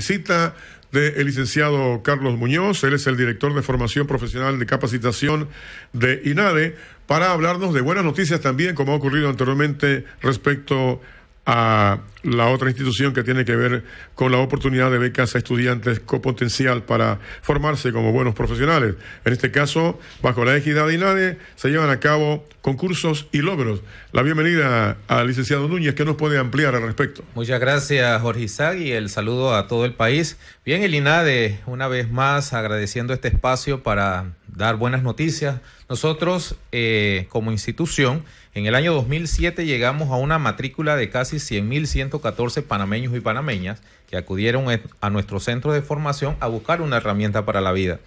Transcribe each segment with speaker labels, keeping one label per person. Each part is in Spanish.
Speaker 1: Visita del licenciado Carlos Muñoz, él es el director de formación profesional de capacitación de INADE, para hablarnos de buenas noticias también, como ha ocurrido anteriormente respecto a la otra institución que tiene que ver con la oportunidad de becas a estudiantes con potencial para formarse como buenos profesionales. En este caso, bajo la égida de INADE, se llevan a cabo concursos y logros. La bienvenida al licenciado Núñez, que nos puede ampliar al respecto.
Speaker 2: Muchas gracias, Jorge Isaac, y el saludo a todo el país. Bien, el INADE, una vez más, agradeciendo este espacio para dar buenas noticias. Nosotros, eh, como institución, en el año 2007 llegamos a una matrícula de casi 100.100 114 panameños y panameñas que acudieron e-, a nuestro centro de formación a buscar una herramienta para la vida.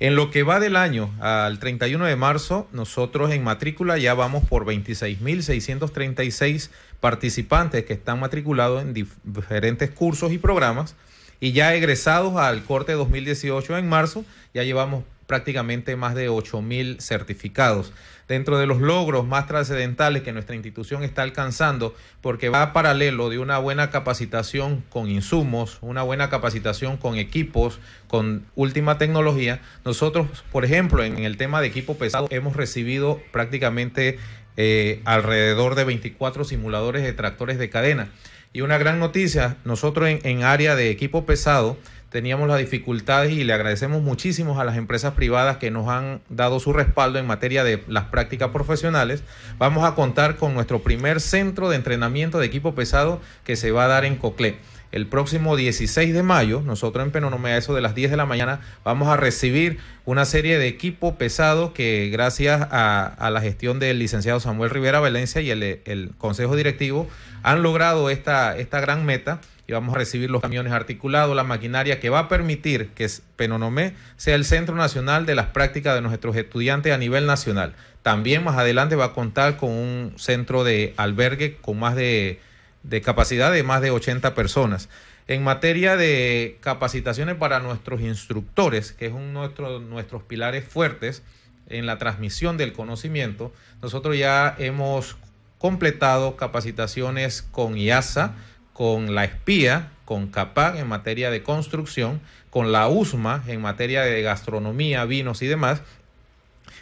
Speaker 2: En lo que va del año al 31 de marzo, nosotros en matrícula ya vamos por 26.636 participantes que están matriculados en diferentes cursos y programas y ya egresados al corte 2018 en marzo, ya llevamos prácticamente más de 8.000 certificados. Dentro de los logros más trascendentales que nuestra institución está alcanzando, porque va paralelo de una buena capacitación con insumos, una buena capacitación con equipos, con última tecnología, nosotros, por ejemplo, en el tema de equipo pesado, hemos recibido prácticamente eh, alrededor de 24 simuladores de tractores de cadena. Y una gran noticia, nosotros en área de equipo pesado teníamos las dificultades y le agradecemos muchísimo a las empresas privadas que nos han dado su respaldo en materia de las prácticas profesionales. Vamos a contar con nuestro primer centro de entrenamiento de equipo pesado que se va a dar en Coclé el próximo 16 de mayo, nosotros en a eso de las 10 de la mañana, vamos a recibir una serie de equipo pesado que gracias a, la gestión del licenciado Samuel Rivera Valencia y el, Consejo Directivo han logrado esta, esta gran meta y vamos a recibir los camiones articulados, la maquinaria que va a permitir que Penonomé sea el centro nacional de las prácticas de nuestros estudiantes a nivel nacional. También más adelante va a contar con un centro de albergue con más de de capacidad de más de 80 personas. En materia de capacitaciones para nuestros instructores, que es uno de nuestros pilares fuertes en la transmisión del conocimiento, nosotros ya hemos completado capacitaciones con IASA, con la espía, con CAPAC en materia de construcción, con la USMA en materia de gastronomía, vinos y demás.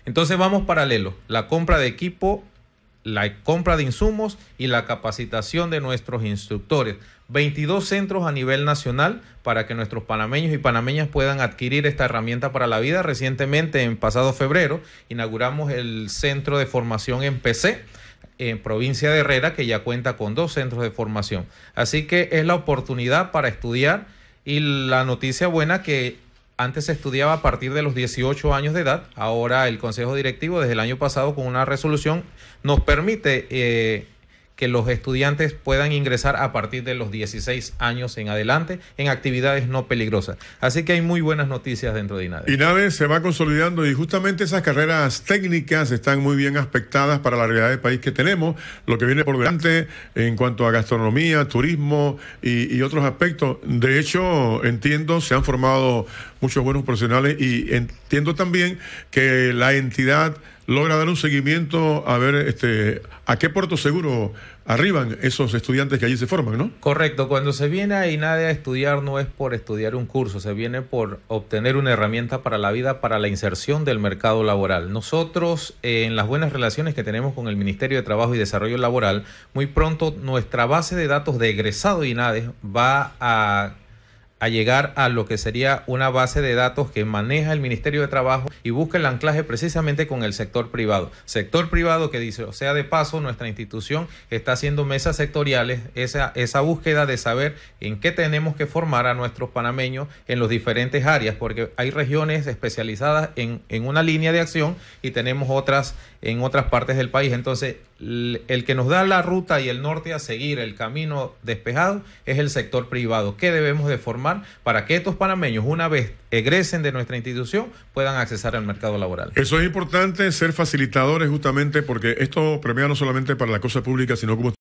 Speaker 2: Entonces vamos paralelo, la compra de equipo la compra de insumos y la capacitación de nuestros instructores. 22 centros a nivel nacional para que nuestros panameños y panameñas puedan adquirir esta herramienta para la vida. Recientemente, en pasado febrero, inauguramos el centro de formación en PC en provincia de Herrera, que ya cuenta con dos centros de formación. Así que es la oportunidad para estudiar y la noticia buena que antes se estudiaba a partir de los 18 años de edad, ahora el Consejo Directivo desde el año pasado con una resolución nos permite eh, que los estudiantes puedan ingresar a partir de los 16 años en adelante en actividades no peligrosas. Así que hay muy buenas noticias dentro de INADE.
Speaker 1: INADE se va consolidando y justamente esas carreras técnicas están muy bien aspectadas para la realidad del país que tenemos, lo que viene por delante en cuanto a gastronomía, turismo y otros aspectos. De hecho, entiendo, se han formado muchos buenos profesionales y entiendo también que la entidad logra dar un seguimiento a ver este, a qué puerto seguro
Speaker 2: arriban esos estudiantes que allí se forman, ¿no? Correcto, cuando se viene a INADE a estudiar no es por estudiar un curso, se viene por obtener una herramienta para la vida, para la inserción del mercado laboral. Nosotros, eh, en las buenas relaciones que tenemos con el Ministerio de Trabajo y Desarrollo Laboral, muy pronto nuestra base de datos de egresado INADE va a a llegar a lo que sería una base de datos que maneja el Ministerio de Trabajo y busca el anclaje precisamente con el sector privado. Sector privado que dice, o sea, de paso, nuestra institución está haciendo mesas sectoriales, esa, esa búsqueda de saber en qué tenemos que formar a nuestros panameños en los diferentes áreas, porque hay regiones especializadas en, en una línea de acción y tenemos otras en otras partes del país. Entonces, el que nos da la ruta y el norte a seguir, el camino despejado, es el sector privado. ¿Qué debemos de formar para que estos panameños, una vez egresen de nuestra institución, puedan acceder al mercado laboral? Eso
Speaker 1: es importante, ser facilitadores justamente porque esto premia no solamente para la cosa pública, sino como...